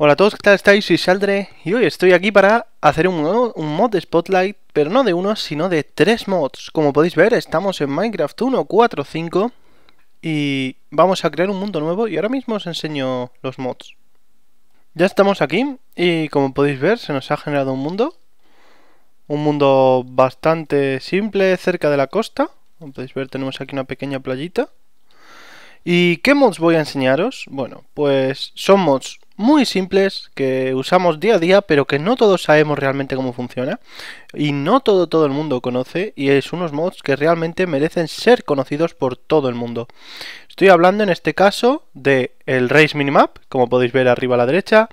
Hola a todos, ¿qué tal estáis? Soy Saldre y hoy estoy aquí para hacer un, mod de Spotlight, pero no de uno, sino de tres mods. Como podéis ver, estamos en Minecraft 1.4.5 y vamos a crear un mundo nuevo y ahora mismo os enseño los mods. Ya estamos aquí y como podéis ver se nos ha generado un mundo un mundo bastante simple cerca de la costa. Como podéis ver tenemos aquí una pequeña playita. ¿Y qué mods voy a enseñaros? Bueno, pues son mods muy simples que usamos día a día, pero que no todos sabemos realmente cómo funciona. Y no todo, todo el mundo conoce, y es unos mods que realmente merecen ser conocidos por todo el mundo. Estoy hablando en este caso de el Race Minimap, como podéis ver arriba a la derecha,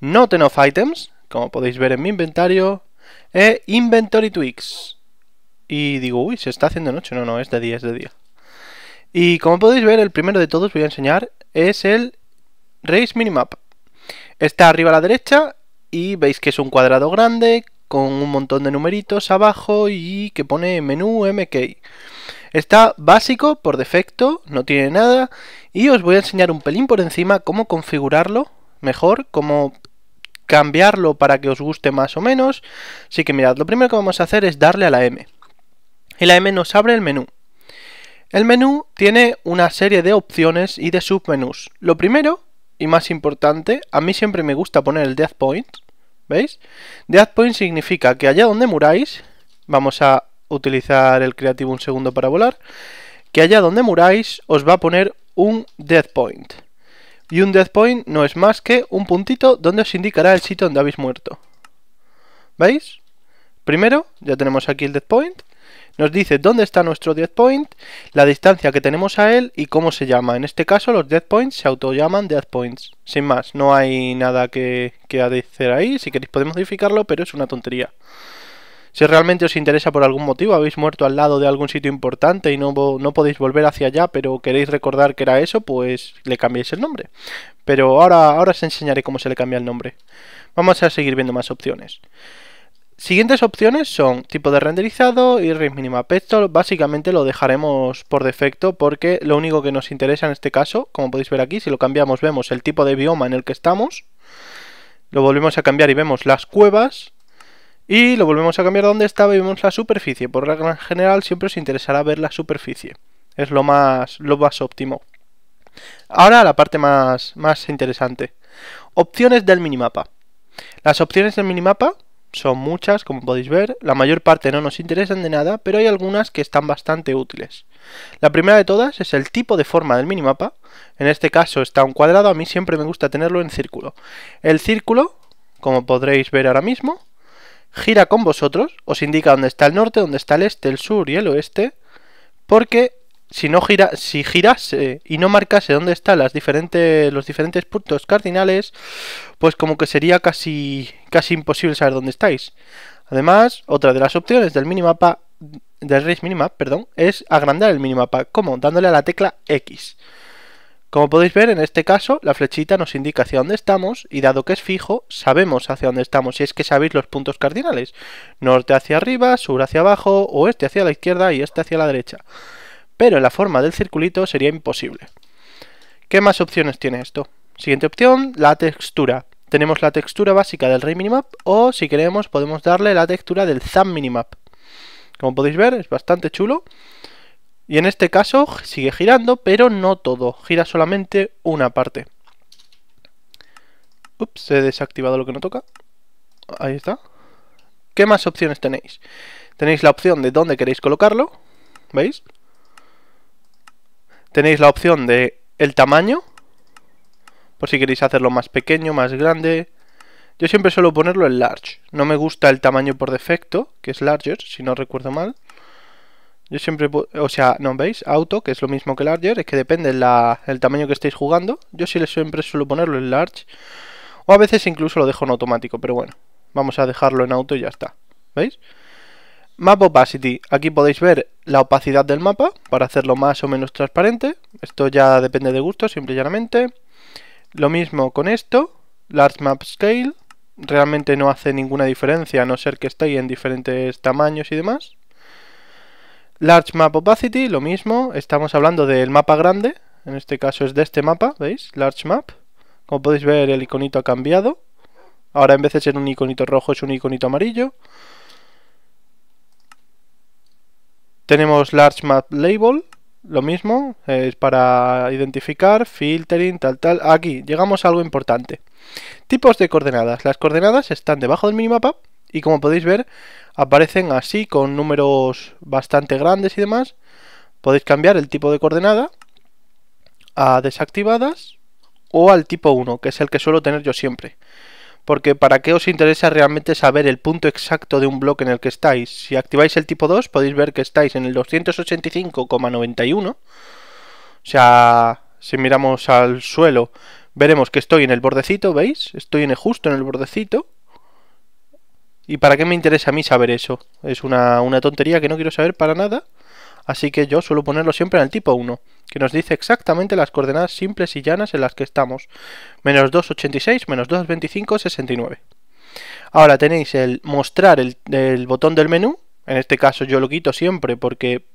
Ten of Items, como podéis ver en mi inventario, eh, inventory tweaks. Y digo, uy, se está haciendo noche. No, no, es de día, es de día. Y como podéis ver, el primero de todos voy a enseñar es el Race Minimap. Está arriba a la derecha y veis que es un cuadrado grande con un montón de numeritos abajo y que pone menú MK. Está básico por defecto, no tiene nada y os voy a enseñar un pelín por encima cómo configurarlo mejor, cómo cambiarlo para que os guste más o menos. Así que mirad, lo primero que vamos a hacer es darle a la M. Y la M nos abre el menú. El menú tiene una serie de opciones y de submenús. Lo primero, y más importante, a mí siempre me gusta poner el Death Point. ¿Veis? Death Point significa que allá donde muráis, vamos a utilizar el creativo un segundo para volar, que allá donde muráis os va a poner un Death Point. Y un death point no es más que un puntito donde os indicará el sitio donde habéis muerto. ¿Veis? Primero, ya tenemos aquí el death point. Nos dice dónde está nuestro death point, la distancia que tenemos a él y cómo se llama. En este caso los death points se autollaman death points. Sin más, no hay nada que, que hacer ahí. Si queréis podemos modificarlo, pero es una tontería. Si realmente os interesa por algún motivo, habéis muerto al lado de algún sitio importante y no, no podéis volver hacia allá, pero queréis recordar que era eso, pues le cambiéis el nombre. Pero ahora, ahora os enseñaré cómo se le cambia el nombre. Vamos a seguir viendo más opciones. Siguientes opciones son tipo de renderizado y res mínima. Esto básicamente lo dejaremos por defecto porque lo único que nos interesa en este caso, como podéis ver aquí, si lo cambiamos vemos el tipo de bioma en el que estamos. Lo volvemos a cambiar y vemos las cuevas y lo volvemos a cambiar donde estaba y vemos la superficie. Por regla general siempre os interesará ver la superficie. Es lo más, lo más óptimo. Ahora la parte más, más interesante. Opciones del minimapa. Las opciones del minimapa son muchas, como podéis ver. La mayor parte no nos interesan de nada, pero hay algunas que están bastante útiles. La primera de todas es el tipo de forma del minimapa. En este caso está un cuadrado, a mí siempre me gusta tenerlo en círculo. El círculo, como podréis ver ahora mismo, gira con vosotros, os indica dónde está el norte, dónde está el este, el sur y el oeste, porque si no gira, si girase y no marcase dónde están las diferentes, los diferentes puntos cardinales, pues como que sería casi, casi imposible saber dónde estáis. Además, otra de las opciones del minimapa, del race minimap, perdón, es agrandar el minimapa, como dándole a la tecla X. Como podéis ver, en este caso, la flechita nos indica hacia dónde estamos y dado que es fijo, sabemos hacia dónde estamos, si es que sabéis los puntos cardinales. Norte hacia arriba, sur hacia abajo, oeste hacia la izquierda y este hacia la derecha. Pero en la forma del circulito sería imposible. ¿Qué más opciones tiene esto? Siguiente opción, la textura. Tenemos la textura básica del Rey Minimap o, si queremos, podemos darle la textura del Zam Minimap. Como podéis ver, es bastante chulo. Y en este caso sigue girando, pero no todo, gira solamente una parte. Ups, he desactivado lo que no toca. Ahí está. ¿Qué más opciones tenéis? Tenéis la opción de dónde queréis colocarlo, ¿veis? Tenéis la opción de el tamaño, por si queréis hacerlo más pequeño, más grande. Yo siempre suelo ponerlo en large. No me gusta el tamaño por defecto, que es larger, si no recuerdo mal. Yo siempre, o sea, ¿no veis? Auto, que es lo mismo que larger, es que depende del tamaño que estéis jugando. Yo sí siempre suelo ponerlo en large. O a veces incluso lo dejo en automático, pero bueno. Vamos a dejarlo en auto y ya está. ¿Veis? Map Opacity. Aquí podéis ver la opacidad del mapa para hacerlo más o menos transparente. Esto ya depende de gusto, simple y llanamente. Lo mismo con esto. Large Map Scale. Realmente no hace ninguna diferencia a no ser que estéis en diferentes tamaños y demás. Large Map Opacity, lo mismo, estamos hablando del mapa grande, en este caso es de este mapa, ¿veis? Large Map. Como podéis ver, el iconito ha cambiado. Ahora en vez de ser un iconito rojo, es un iconito amarillo. Tenemos Large Map Label, lo mismo, es para identificar, filtering, tal, tal. Aquí llegamos a algo importante. Tipos de coordenadas. Las coordenadas están debajo del minimapa y como podéis ver, aparecen así con números bastante grandes y demás. Podéis cambiar el tipo de coordenada a desactivadas o al tipo 1, que es el que suelo tener yo siempre. Porque para qué os interesa realmente saber el punto exacto de un bloque en el que estáis. Si activáis el tipo 2 podéis ver que estáis en el 285,91. O sea, si miramos al suelo veremos que estoy en el bordecito, ¿veis? Estoy en justo en el bordecito ¿Y para qué me interesa a mí saber eso? Es una, una tontería que no quiero saber para nada. Así que yo suelo ponerlo siempre en el tipo 1, que nos dice exactamente las coordenadas simples y llanas en las que estamos. Menos 2,86, menos 2,25, 69. Ahora tenéis el mostrar el, botón del menú. En este caso yo lo quito siempre porque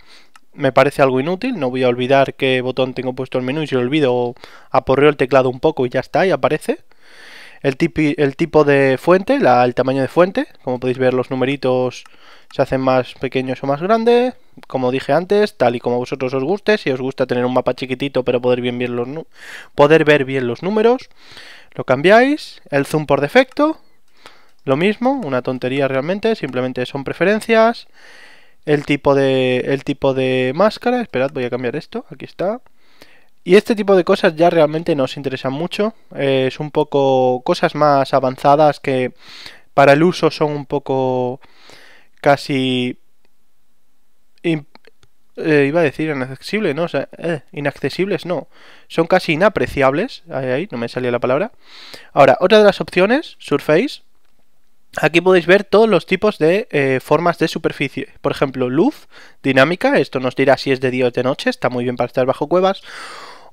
me parece algo inútil, no voy a olvidar qué botón tengo puesto el menú y si lo olvido aporreo el teclado un poco y ya está, y aparece el, el tipo de fuente, el tamaño de fuente. Como podéis ver, los numeritos se hacen más pequeños o más grandes. Como dije antes, tal y como a vosotros os guste. Si os gusta tener un mapa chiquitito, pero poder, bien, los, poder ver bien los números, lo cambiáis. El zoom por defecto, lo mismo, una tontería realmente. Simplemente son preferencias. El tipo de, el tipo de máscara, esperad, voy a cambiar esto. Aquí está. Y este tipo de cosas ya realmente nos interesan mucho. Eh, es un poco cosas más avanzadas que para el uso son un poco casi... Eh, iba a decir inaccesibles, ¿no? O sea, eh, inaccesibles, no. Son casi inapreciables. Ahí, no me salía la palabra. Ahora, otra de las opciones, Surface. Aquí podéis ver todos los tipos de formas de superficie. Por ejemplo, luz dinámica, esto nos dirá si es de día o de noche, está muy bien para estar bajo cuevas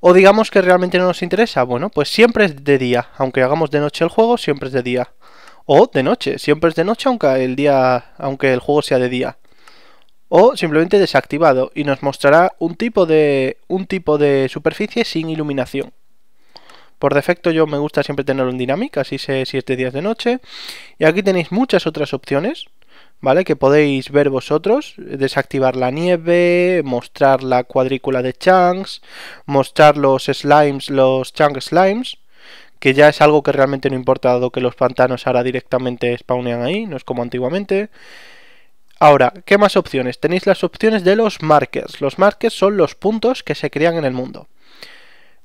o digamos que realmente no nos interesa, bueno, pues siempre es de día, aunque hagamos de noche el juego, siempre es de día. O de noche, siempre es de noche aunque el día aunque el juego sea de día. O simplemente desactivado y nos mostrará un tipo de un tipo de superficie sin iluminación. Por defecto yo me gusta siempre tenerlo en dinámica, así sé si es de día es de noche. Y aquí tenéis muchas otras opciones, ¿vale? Que podéis ver vosotros, desactivar la nieve, mostrar la cuadrícula de chunks, mostrar los slimes, los chunk slimes, que ya es algo que realmente no importa, dado que los pantanos ahora directamente spawnean ahí, no es como antiguamente. Ahora, ¿qué más opciones? Tenéis las opciones de los markers. Los markers son los puntos que se crean en el mundo.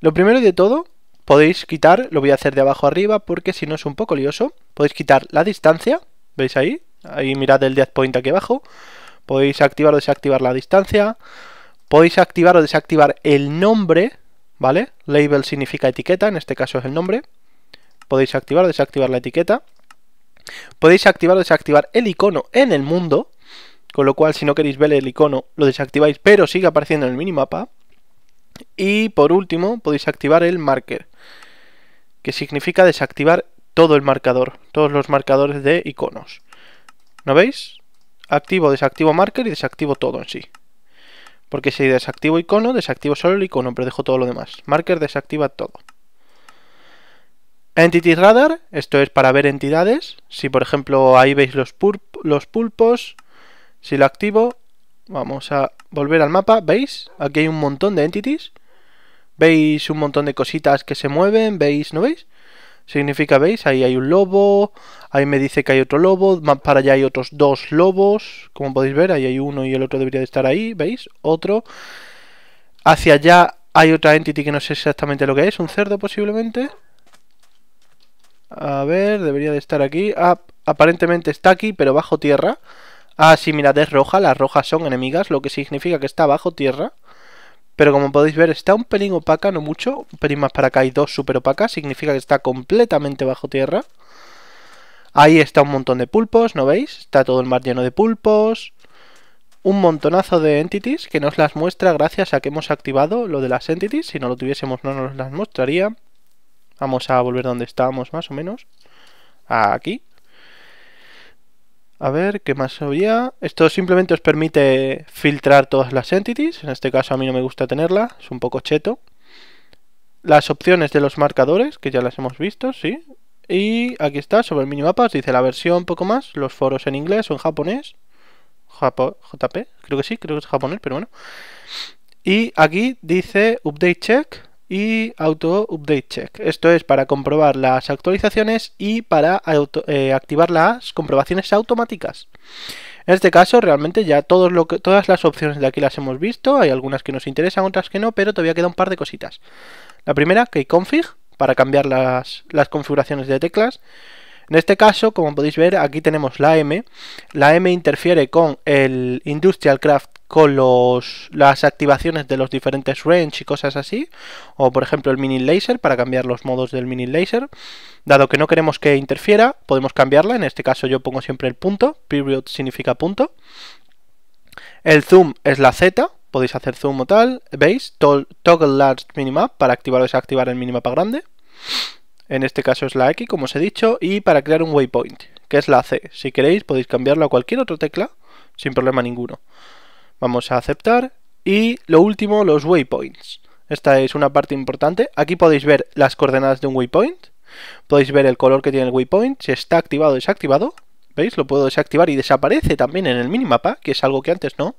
Lo primero de todo, podéis quitar, lo voy a hacer de abajo arriba porque si no es un poco lioso, podéis quitar la distancia, ¿veis ahí? Ahí mirad el Death point aquí abajo. Podéis activar o desactivar la distancia. Podéis activar o desactivar el nombre, ¿vale? Label significa etiqueta, en este caso es el nombre. Podéis activar o desactivar la etiqueta. Podéis activar o desactivar el icono en el mundo, con lo cual si no queréis ver el icono lo desactiváis, pero sigue apareciendo en el minimapa. Y por último, podéis activar el marker, que significa desactivar todo el marcador, todos los marcadores de iconos. ¿No veis? Activo, desactivo marker y desactivo todo en sí. Porque si desactivo icono, desactivo solo el icono, pero dejo todo lo demás. Marker desactiva todo. Entity Radar, esto es para ver entidades. Si por ejemplo ahí veis los, los pulpos, si lo activo, vamos a volver al mapa, ¿veis? Aquí hay un montón de entities. Veis un montón de cositas que se mueven, ¿veis? ¿No veis? Significa, ¿veis? Ahí hay un lobo, ahí me dice que hay otro lobo, más para allá hay otros dos lobos, como podéis ver, ahí hay uno y el otro debería de estar ahí, ¿veis? Otro. Hacia allá hay otra entity que no sé exactamente lo que es, un cerdo posiblemente. A ver, debería de estar aquí. Ah, aparentemente está aquí, pero bajo tierra. Ah, sí, mirad, es roja, las rojas son enemigas, lo que significa que está bajo tierra pero como podéis ver está un pelín opaca, no mucho, un pelín más para acá hay dos super opacas, significa que está completamente bajo tierra. Ahí está un montón de pulpos, ¿no veis? Está todo el mar lleno de pulpos. Un montonazo de entities que nos las muestra gracias a que hemos activado lo de las entities. Si no lo tuviésemos no nos las mostraría. Vamos a volver donde estábamos más o menos. Aquí. A ver, ¿qué más había? Esto simplemente os permite filtrar todas las entities. En este caso a mí no me gusta tenerla, es un poco cheto. Las opciones de los marcadores, que ya las hemos visto, sí. Y aquí está, sobre el minimapa, os dice la versión, poco más. Los foros en inglés o en japonés. JP, creo que sí, creo que es japonés, pero bueno. Y aquí dice Update Check, y auto update check. Esto es para comprobar las actualizaciones y para eh, activar las comprobaciones automáticas. En este caso, realmente ya todas las opciones de aquí las hemos visto. Hay algunas que nos interesan, otras que no, pero todavía queda un par de cositas. La primera, config, para cambiar las configuraciones de teclas. En este caso, como podéis ver, aquí tenemos la M. La M interfiere con el Industrial Craft con las activaciones de los diferentes range y cosas así, o por ejemplo el mini laser para cambiar los modos del mini laser. Dado que no queremos que interfiera, podemos cambiarla, en este caso yo pongo siempre el punto, period significa punto. El zoom es la Z, podéis hacer zoom o tal, veis, toggle large minimap para activar o desactivar el minimapa grande. En este caso es la X, como os he dicho, y para crear un waypoint, que es la C. Si queréis podéis cambiarlo a cualquier otra tecla sin problema ninguno. Vamos a aceptar. Y lo último, los waypoints. Esta es una parte importante. Aquí podéis ver las coordenadas de un waypoint. Podéis ver el color que tiene el waypoint, si está activado o desactivado. ¿Veis? Lo puedo desactivar y desaparece también en el minimapa, que es algo que antes no.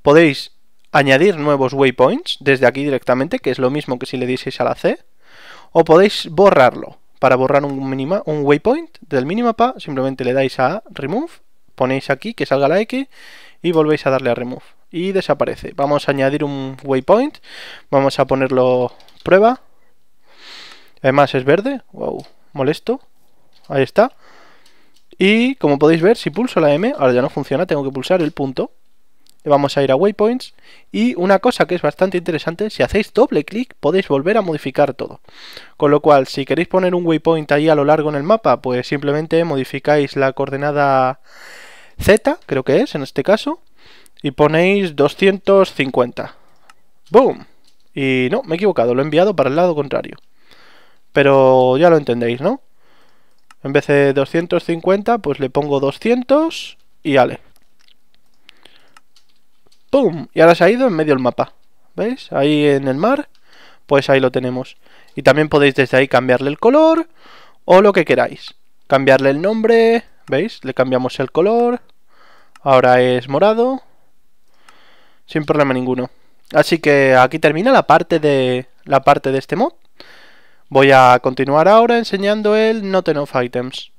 Podéis añadir nuevos waypoints desde aquí directamente, que es lo mismo que si le dieseis a la C. O podéis borrarlo. Para borrar un, un waypoint del minimapa, simplemente le dais a Remove, ponéis aquí que salga la X y volvéis a darle a remove y desaparece. Vamos a añadir un waypoint, vamos a ponerlo prueba. Además es verde, wow, molesto. Ahí está. Y como podéis ver, si pulso la M, ahora ya no funciona, tengo que pulsar el punto. Vamos a ir a waypoints y una cosa que es bastante interesante, si hacéis doble clic podéis volver a modificar todo. Con lo cual, si queréis poner un waypoint ahí a lo largo en el mapa, pues simplemente modificáis la coordenada Z, creo que es en este caso, y ponéis 250. ¡Boom! Y no, me he equivocado, lo he enviado para el lado contrario. Pero ya lo entendéis, ¿no? En vez de 250, pues le pongo 200 y ale. boom Y ahora se ha ido en medio del mapa. ¿Veis? Ahí en el mar, pues ahí lo tenemos. Y también podéis desde ahí cambiarle el color o lo que queráis. Cambiarle el nombre, ¿Veis? Le cambiamos el color. Ahora es morado. Sin problema ninguno. Así que aquí termina la parte de, la parte de este mod. Voy a continuar ahora enseñando el Not Enough Items.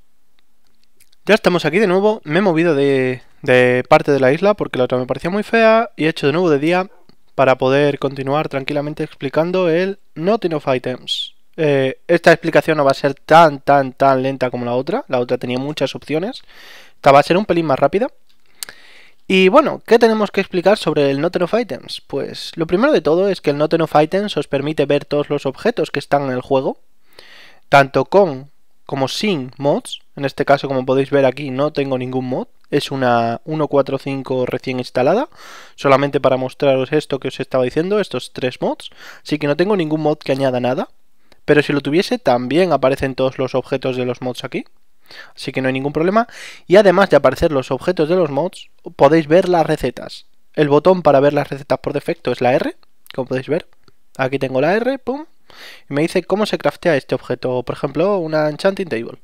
Ya estamos aquí de nuevo. Me he movido de, de parte de la isla porque la otra me parecía muy fea. Y he hecho de nuevo de día para poder continuar tranquilamente explicando el Not Enough Items. Eh, esta explicación no va a ser tan, tan, tan lenta como la otra. La otra tenía muchas opciones. Esta va a ser un pelín más rápida. Y bueno, ¿qué tenemos que explicar sobre el Noten of Items? Pues lo primero de todo es que el Noten of Items os permite ver todos los objetos que están en el juego, tanto con como sin mods. En este caso, como podéis ver aquí, no tengo ningún mod. Es una 1.4.5 recién instalada, solamente para mostraros esto que os estaba diciendo, estos tres mods. Así que no tengo ningún mod que añada nada. Pero si lo tuviese, también aparecen todos los objetos de los mods aquí. Así que no hay ningún problema. Y además de aparecer los objetos de los mods, podéis ver las recetas. El botón para ver las recetas por defecto es la R, como podéis ver. Aquí tengo la R, pum. Y me dice cómo se craftea este objeto. Por ejemplo, una enchanting table.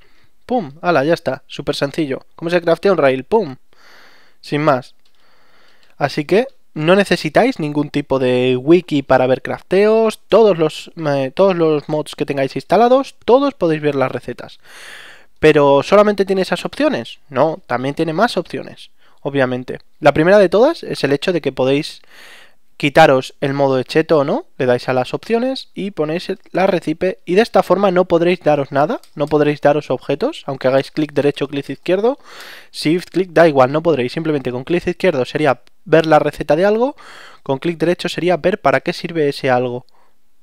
Pum, ala, ya está. Súper sencillo. ¿Cómo se craftea un rail? Pum. Sin más. Así que no necesitáis ningún tipo de wiki para ver crafteos, todos los, todos los mods que tengáis instalados, todos podéis ver las recetas. Pero solamente tiene esas opciones. No, también tiene más opciones, obviamente. La primera de todas es el hecho de que podéis quitaros el modo cheto o no, le dais a las opciones y ponéis la recipe y de esta forma no podréis daros nada, no podréis daros objetos, aunque hagáis clic derecho, clic izquierdo, shift, clic, da igual, no podréis, simplemente con clic izquierdo sería ver la receta de algo, con clic derecho sería ver para qué sirve ese algo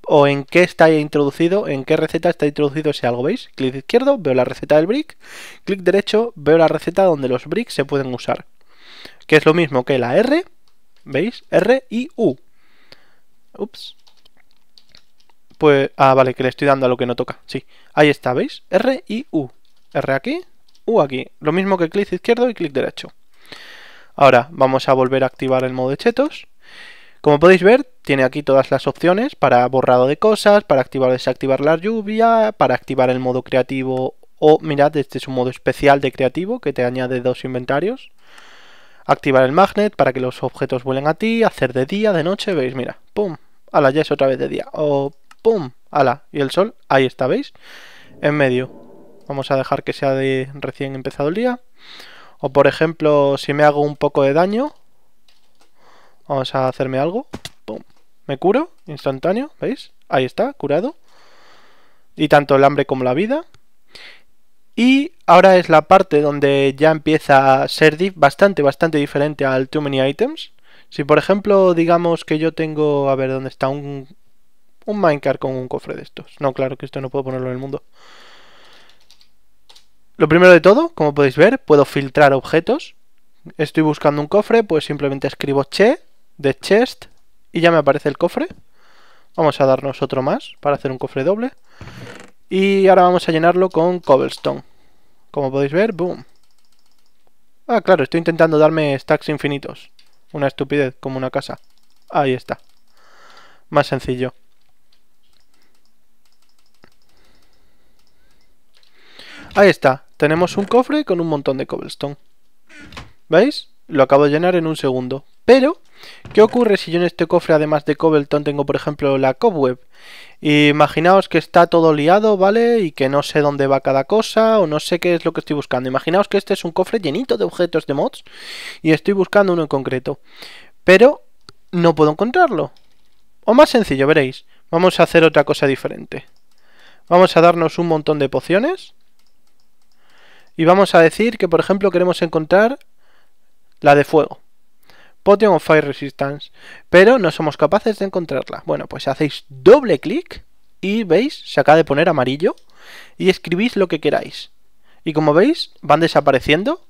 o en qué está introducido, en qué receta está introducido ese algo, ¿veis? Clic izquierdo, veo la receta del brick, clic derecho, veo la receta donde los bricks se pueden usar, que es lo mismo que la R, ¿Veis? R y U. Ups. Pues, ah, vale, que le estoy dando a lo que no toca. Sí, ahí está, ¿veis? R y U. R aquí, U aquí. Lo mismo que clic izquierdo y clic derecho. Ahora vamos a volver a activar el modo de chetos. Como podéis ver, tiene aquí todas las opciones para borrado de cosas, para activar o desactivar la lluvia, para activar el modo creativo o, mirad, este es un modo especial de creativo que te añade dos inventarios activar el magnet para que los objetos vuelen a ti, hacer de día, de noche, veis, mira, pum, ala, ya es otra vez de día, o pum, ala, y el sol, ahí está, veis, en medio. Vamos a dejar que sea de recién empezado el día. O por ejemplo, si me hago un poco de daño, vamos a hacerme algo, pum, me curo, instantáneo, veis, ahí está, curado. Y tanto el hambre como la vida, y ahora es la parte donde ya empieza a ser bastante, bastante diferente al Too Many Items. Si por ejemplo digamos que yo tengo, a ver, ¿dónde está un, un minecart con un cofre de estos? No, claro que esto no puedo ponerlo en el mundo. Lo primero de todo, como podéis ver, puedo filtrar objetos. Estoy buscando un cofre, pues simplemente escribo che, de chest, y ya me aparece el cofre. Vamos a darnos otro más para hacer un cofre doble. Y ahora vamos a llenarlo con cobblestone. Como podéis ver, boom. Ah, claro, estoy intentando darme stacks infinitos. Una estupidez, como una casa. Ahí está. Más sencillo. Ahí está. Tenemos un cofre con un montón de cobblestone. ¿Veis? lo acabo de llenar en un segundo. Pero, ¿qué ocurre si yo en este cofre, además de Cobbleton tengo, por ejemplo, la Cobweb? Imaginaos que está todo liado, ¿vale? Y que no sé dónde va cada cosa o no sé qué es lo que estoy buscando. Imaginaos que este es un cofre llenito de objetos de mods y estoy buscando uno en concreto. Pero no puedo encontrarlo. O más sencillo, veréis. Vamos a hacer otra cosa diferente. Vamos a darnos un montón de pociones. Y vamos a decir que, por ejemplo, queremos encontrar la de fuego. Potion of Fire Resistance, pero no somos capaces de encontrarla. Bueno, pues hacéis doble clic y veis, se acaba de poner amarillo y escribís lo que queráis. Y como veis, van desapareciendo.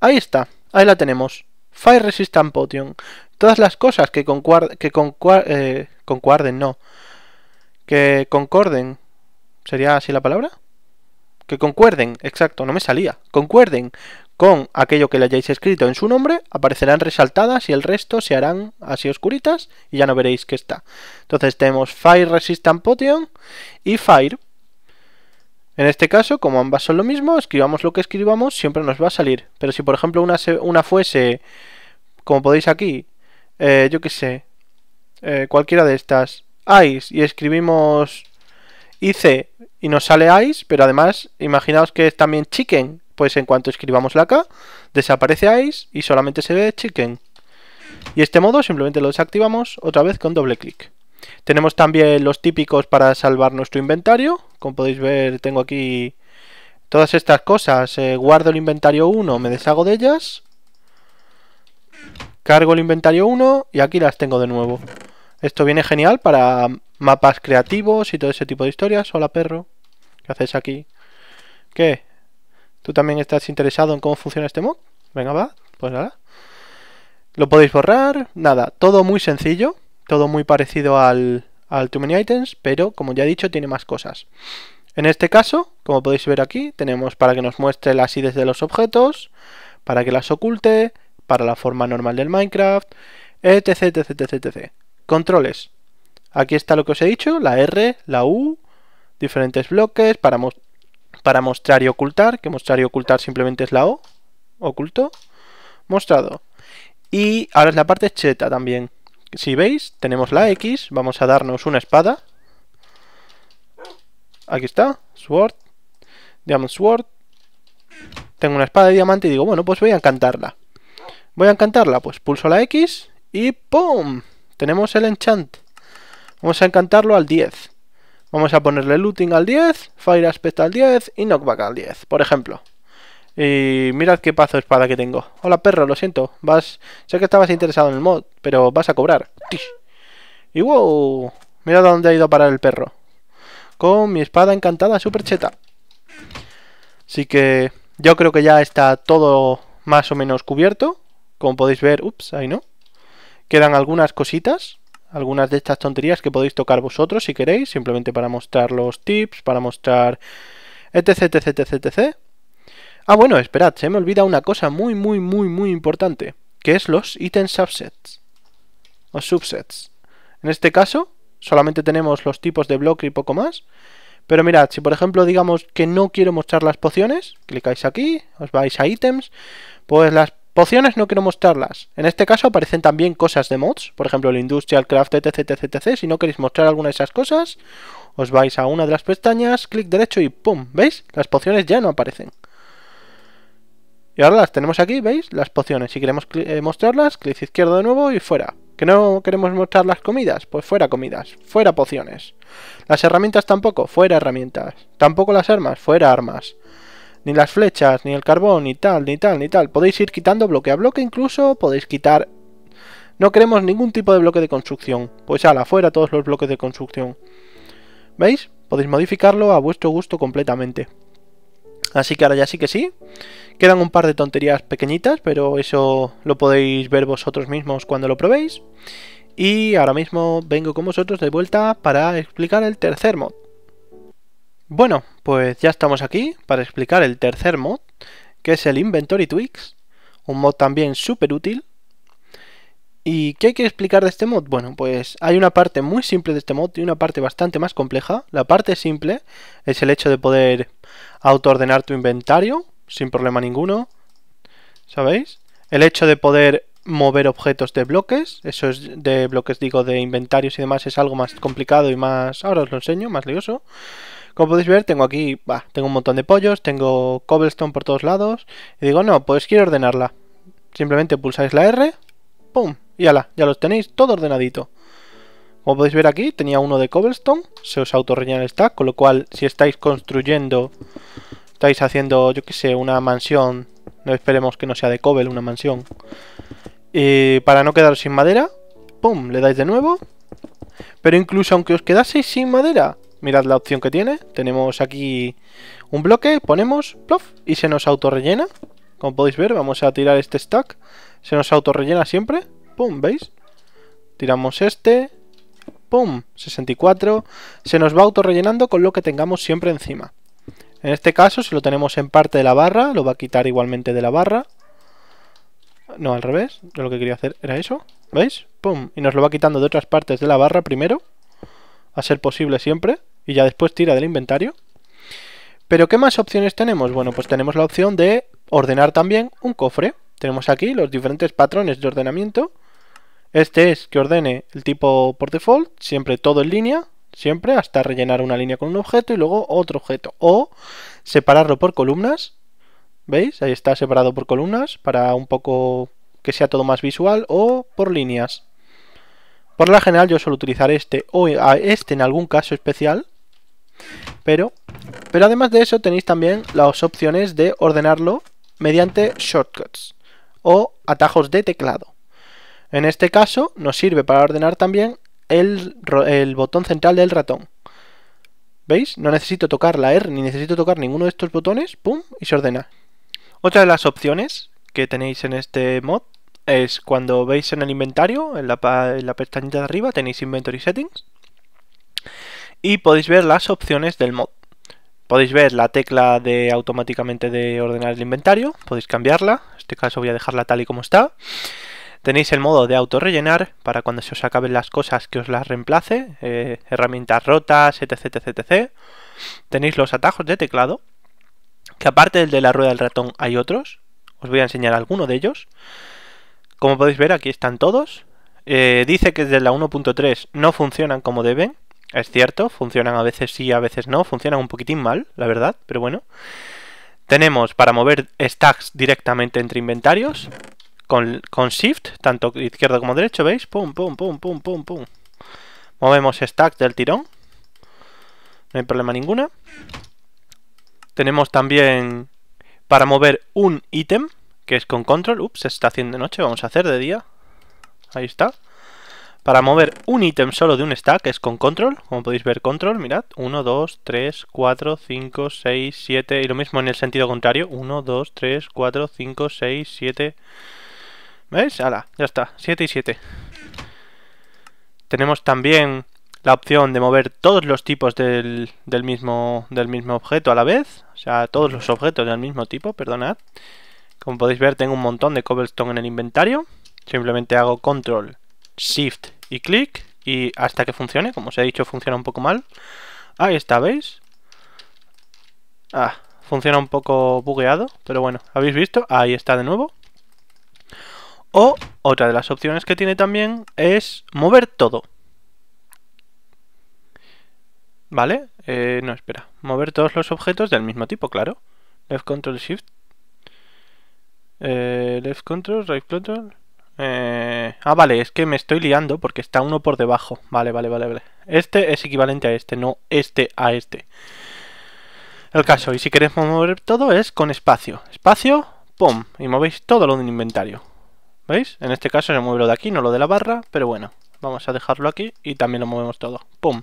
Ahí está, ahí la tenemos. Fire resistance Potion. Todas las cosas que, eh, concuerden... que no. Que concorden. ¿Sería así la palabra? Que concuerden, exacto, no me salía. Concuerden con aquello que le hayáis escrito en su nombre, aparecerán resaltadas y el resto se harán así oscuritas y ya no veréis que está. Entonces tenemos Fire Resistant Potion y Fire. En este caso, como ambas son lo mismo, escribamos lo que escribamos, siempre nos va a salir. Pero si por ejemplo una, una fuese, como podéis aquí, eh, yo qué sé, eh, cualquiera de estas, Ice, y escribimos IC y nos sale Ice, pero además imaginaos que es también Chicken, pues en cuanto escribamos la K, desaparece Ice y solamente se ve Chicken. Y este modo simplemente lo desactivamos otra vez con doble clic. Tenemos también los típicos para salvar nuestro inventario. Como podéis ver, tengo aquí todas estas cosas. Eh, guardo el inventario 1, me deshago de ellas. Cargo el inventario 1 y aquí las tengo de nuevo. Esto viene genial para mapas creativos y todo ese tipo de historias. Hola, perro. ¿Qué haces aquí? ¿Qué? ¿Tú también estás interesado en cómo funciona este mod? Venga, va, pues nada. Lo podéis borrar, nada, todo muy sencillo, todo muy parecido al, Too Many Items, pero como ya he dicho, tiene más cosas. En este caso, como podéis ver aquí, tenemos para que nos muestre las ideas de los objetos, para que las oculte, para la forma normal del Minecraft, etc, etc, etc, etc. Controles. Aquí está lo que os he dicho, la R, la U, diferentes bloques para para mostrar y ocultar, que mostrar y ocultar simplemente es la O, oculto, mostrado. Y ahora es la parte cheta también. Si veis, tenemos la X, vamos a darnos una espada. Aquí está, Sword, Diamond Sword. Tengo una espada de diamante y digo, bueno, pues voy a encantarla. Voy a encantarla, pues pulso la X y ¡pum! Tenemos el enchant. Vamos a encantarlo al 10. Vamos a ponerle looting al 10, fire aspect al 10 y knockback al 10, por ejemplo. Y mirad qué pazo espada que tengo. Hola perro, lo siento. Vas. Sé que estabas interesado en el mod, pero vas a cobrar. Y wow. Mirad dónde ha ido a parar el perro. Con mi espada encantada super cheta. Así que yo creo que ya está todo más o menos cubierto. Como podéis ver. Ups, ahí no. Quedan algunas cositas algunas de estas tonterías que podéis tocar vosotros si queréis, simplemente para mostrar los tips, para mostrar etc, etc, etc, etc. Ah, bueno, esperad, se me olvida una cosa muy, muy, muy, muy importante, que es los ítems subsets o subsets. En este caso, solamente tenemos los tipos de bloque y poco más. Pero mirad, si por ejemplo digamos que no quiero mostrar las pociones, clicáis aquí, os vais a ítems, pues las Pociones no quiero mostrarlas. En este caso aparecen también cosas de mods, por ejemplo el Industrial Craft, etc, etc, etc. Si no queréis mostrar alguna de esas cosas, os vais a una de las pestañas, clic derecho y ¡pum! ¿Veis? Las pociones ya no aparecen. Y ahora las tenemos aquí, ¿veis? Las pociones. Si queremos eh, mostrarlas, clic izquierdo de nuevo y fuera. ¿Que no queremos mostrar las comidas? Pues fuera comidas, fuera pociones. Las herramientas tampoco, fuera herramientas. Tampoco las armas, fuera armas ni las flechas, ni el carbón, ni tal, ni tal, ni tal. Podéis ir quitando bloque a bloque incluso, podéis quitar... No queremos ningún tipo de bloque de construcción. Pues al afuera todos los bloques de construcción. ¿Veis? Podéis modificarlo a vuestro gusto completamente. Así que ahora ya sí que sí. Quedan un par de tonterías pequeñitas, pero eso lo podéis ver vosotros mismos cuando lo probéis. Y ahora mismo vengo con vosotros de vuelta para explicar el tercer mod. Bueno, pues ya estamos aquí para explicar el tercer mod, que es el Inventory Tweaks, un mod también súper útil. ¿Y qué hay que explicar de este mod? Bueno, pues hay una parte muy simple de este mod y una parte bastante más compleja. La parte simple es el hecho de poder autoordenar tu inventario sin problema ninguno, ¿sabéis? El hecho de poder mover objetos de bloques, eso es de bloques digo de inventarios y demás es algo más complicado y más, ahora os lo enseño, más lioso. Como podéis ver, tengo aquí, va, tengo un montón de pollos, tengo cobblestone por todos lados. Y digo, no, pues quiero ordenarla. Simplemente pulsáis la R, ¡pum! Y ala, ya los tenéis todo ordenadito. Como podéis ver aquí, tenía uno de cobblestone, se os autorrellena el stack, con lo cual si estáis construyendo, estáis haciendo, yo qué sé, una mansión, no esperemos que no sea de cobble, una mansión. Y para no quedaros sin madera, ¡pum! Le dais de nuevo. Pero incluso aunque os quedaseis sin madera, Mirad la opción que tiene. Tenemos aquí un bloque, ponemos, plof, y se nos autorrellena. Como podéis ver, vamos a tirar este stack. Se nos autorrellena siempre. Pum, ¿veis? Tiramos este. Pum, 64. Se nos va autorrellenando con lo que tengamos siempre encima. En este caso, si lo tenemos en parte de la barra, lo va a quitar igualmente de la barra. No, al revés. lo que quería hacer era eso. ¿Veis? Pum. Y nos lo va quitando de otras partes de la barra primero. A ser posible siempre y ya después tira del inventario. Pero ¿qué más opciones tenemos? Bueno, pues tenemos la opción de ordenar también un cofre. Tenemos aquí los diferentes patrones de ordenamiento. Este es que ordene el tipo por default, siempre todo en línea, siempre hasta rellenar una línea con un objeto y luego otro objeto. O separarlo por columnas. ¿Veis? Ahí está separado por columnas para un poco que sea todo más visual o por líneas. Por la general yo suelo utilizar este o este en algún caso especial pero, pero además de eso tenéis también las opciones de ordenarlo mediante shortcuts o atajos de teclado. En este caso nos sirve para ordenar también el, botón central del ratón. ¿Veis? No necesito tocar la R ni necesito tocar ninguno de estos botones, ¡pum! y se ordena. Otra de las opciones que tenéis en este mod es cuando veis en el inventario, en la, en la pestañita de arriba, tenéis Inventory Settings y podéis ver las opciones del mod. Podéis ver la tecla de automáticamente de ordenar el inventario, podéis cambiarla, en este caso voy a dejarla tal y como está. Tenéis el modo de auto-rellenar, para cuando se os acaben las cosas que os las reemplace, eh, herramientas rotas, etc, etc, etc. Tenéis los atajos de teclado, que aparte del de la rueda del ratón hay otros, os voy a enseñar alguno de ellos. Como podéis ver aquí están todos, eh, dice que desde la 1.3 no funcionan como deben, es cierto, funcionan a veces sí, a veces no, funcionan un poquitín mal, la verdad, pero bueno. Tenemos para mover stacks directamente entre inventarios, con, con shift, tanto izquierdo como derecho, ¿veis? Pum, pum, pum, pum, pum, pum. Movemos stack del tirón, no hay problema ninguna. Tenemos también para mover un ítem, que es con control. Ups, se está haciendo de noche, vamos a hacer de día. Ahí está. Para mover un ítem solo de un stack es con control, como podéis ver control, mirad, 1, 2, 3, 4, 5, 6, 7, y lo mismo en el sentido contrario, 1, 2, 3, 4, 5, 6, 7, ¿veis? ¡Hala! ya está, 7 y 7. Tenemos también la opción de mover todos los tipos del, mismo, del mismo objeto a la vez, o sea, todos los objetos del mismo tipo, perdonad. Como podéis ver, tengo un montón de cobblestone en el inventario. Simplemente hago control Shift y clic y hasta que funcione, como os he dicho funciona un poco mal. Ahí está, ¿veis? Ah, funciona un poco bugueado, pero bueno, ¿habéis visto? Ahí está de nuevo. O otra de las opciones que tiene también es mover todo. ¿Vale? Eh, no, espera. Mover todos los objetos del mismo tipo, claro. Left Control Shift. Eh, left Control, Right Control. Eh, ah, vale, es que me estoy liando porque está uno por debajo. Vale, vale, vale, vale. Este es equivalente a este, no este a este. El caso, y si queréis mover todo es con espacio. Espacio, pum, y movéis todo lo del inventario. ¿Veis? En este caso se mueve lo de aquí, no lo de la barra, pero bueno. Vamos a dejarlo aquí y también lo movemos todo. Pum.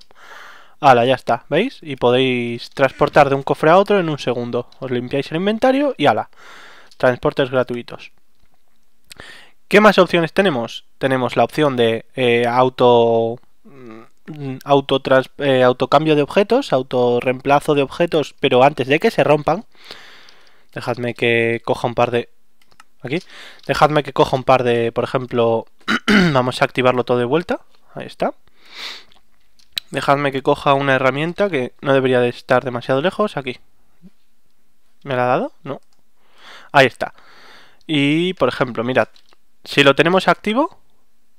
Ala, ya está, ¿veis? Y podéis transportar de un cofre a otro en un segundo. Os limpiáis el inventario y ala. Transportes gratuitos. ¿Qué más opciones tenemos? Tenemos la opción de eh, auto mm, auto eh, autocambio de objetos, reemplazo de objetos, pero antes de que se rompan. Dejadme que coja un par de aquí. Dejadme que coja un par de, por ejemplo, vamos a activarlo todo de vuelta. Ahí está. Dejadme que coja una herramienta que no debería de estar demasiado lejos aquí. ¿Me la ha dado? No. Ahí está. Y, por ejemplo, mirad, si lo tenemos activo,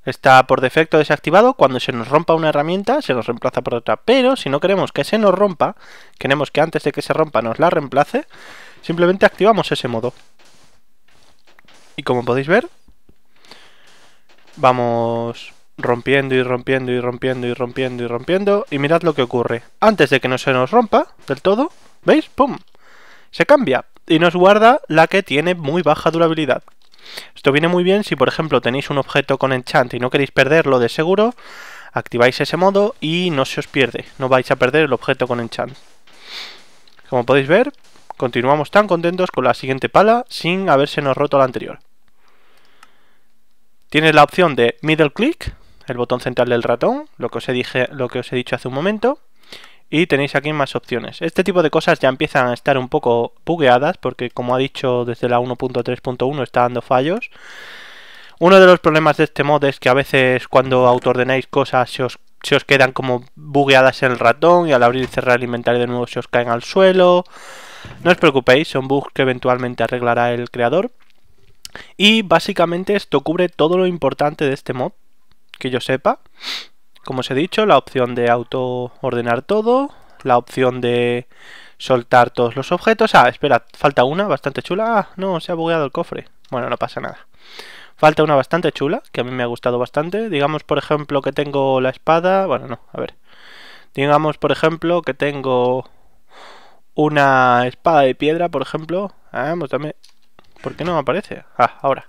está por defecto desactivado. Cuando se nos rompa una herramienta, se nos reemplaza por otra. Pero si no queremos que se nos rompa, queremos que antes de que se rompa nos la reemplace, simplemente activamos ese modo. Y como podéis ver, vamos rompiendo y rompiendo y rompiendo y rompiendo y rompiendo. Y mirad lo que ocurre. Antes de que no se nos rompa del todo, ¿veis? ¡Pum! Se cambia y nos guarda la que tiene muy baja durabilidad, esto viene muy bien si por ejemplo tenéis un objeto con enchant y no queréis perderlo de seguro, activáis ese modo y no se os pierde, no vais a perder el objeto con enchant. Como podéis ver, continuamos tan contentos con la siguiente pala sin haberse roto la anterior. Tienes la opción de middle click, el botón central del ratón, lo que os he, lo que os he dicho hace un momento y tenéis aquí más opciones. Este tipo de cosas ya empiezan a estar un poco bugueadas porque como ha dicho desde la 1.3.1 está dando fallos. Uno de los problemas de este mod es que a veces cuando autoordenáis cosas se os, os quedan como bugueadas en el ratón y al abrir y cerrar el inventario de nuevo se os caen al suelo. No os preocupéis, son bugs que eventualmente arreglará el creador. Y básicamente esto cubre todo lo importante de este mod, que yo sepa como os he dicho, la opción de autoordenar todo, la opción de soltar todos los objetos. Ah, espera, falta una bastante chula. Ah, no, se ha bugueado el cofre. Bueno, no pasa nada. Falta una bastante chula, que a mí me ha gustado bastante. Digamos, por ejemplo, que tengo la espada... Bueno, no, a ver. Digamos, por ejemplo, que tengo una espada de piedra, por ejemplo. Ah, pues ¿Por qué no aparece? Ah, ahora.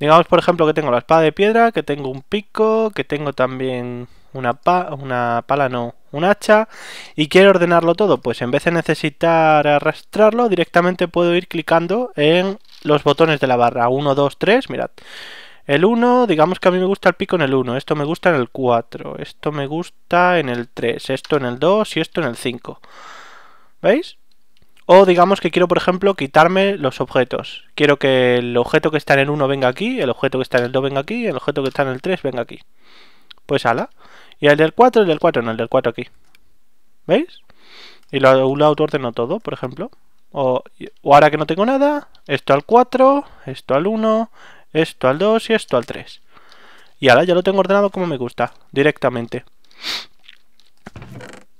Digamos, por ejemplo, que tengo la espada de piedra, que tengo un pico, que tengo también una, pa una pala, no, un hacha, y quiero ordenarlo todo. Pues en vez de necesitar arrastrarlo, directamente puedo ir clicando en los botones de la barra. 1, 2, 3, mirad. El 1, digamos que a mí me gusta el pico en el 1, esto me gusta en el 4, esto me gusta en el 3, esto en el 2 y esto en el 5. ¿Veis? O digamos que quiero, por ejemplo, quitarme los objetos. Quiero que el objeto que está en el 1 venga aquí, el objeto que está en el 2 venga aquí, el objeto que está en el 3 venga aquí. Pues ala. Y el del 4, el del 4, no, el del 4 aquí. ¿Veis? Y lo, autoordeno todo, por ejemplo. O, ahora que no tengo nada, esto al 4, esto al 1, esto al 2 y esto al 3. Y ahora ya lo tengo ordenado como me gusta, directamente.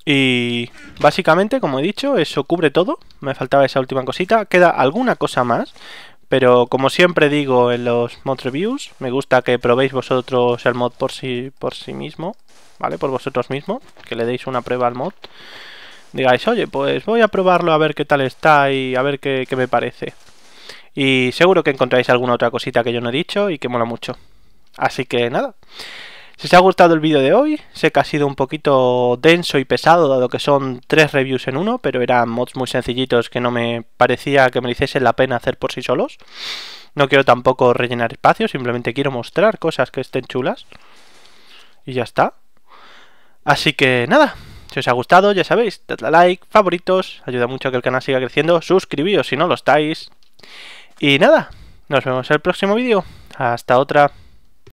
Y básicamente, como he dicho, eso cubre todo. Me faltaba esa última cosita. Queda alguna cosa más. Pero como siempre digo en los mod reviews, me gusta que probéis vosotros el mod por sí, por sí mismo. ¿Vale? Por vosotros mismos. Que le deis una prueba al mod. Digáis, oye, pues voy a probarlo a ver qué tal está y a ver qué, qué me parece. Y seguro que encontráis alguna otra cosita que yo no he dicho y que mola mucho. Así que nada. Si os ha gustado el vídeo de hoy, sé que ha sido un poquito denso y pesado, dado que son tres reviews en uno, pero eran mods muy sencillitos que no me parecía que me hiciesen la pena hacer por sí solos. No quiero tampoco rellenar espacio, simplemente quiero mostrar cosas que estén chulas. Y ya está. Así que nada, si os ha gustado, ya sabéis, dadle like, favoritos, ayuda mucho a que el canal siga creciendo, suscribíos si no lo estáis. Y nada, nos vemos en el próximo vídeo. Hasta otra.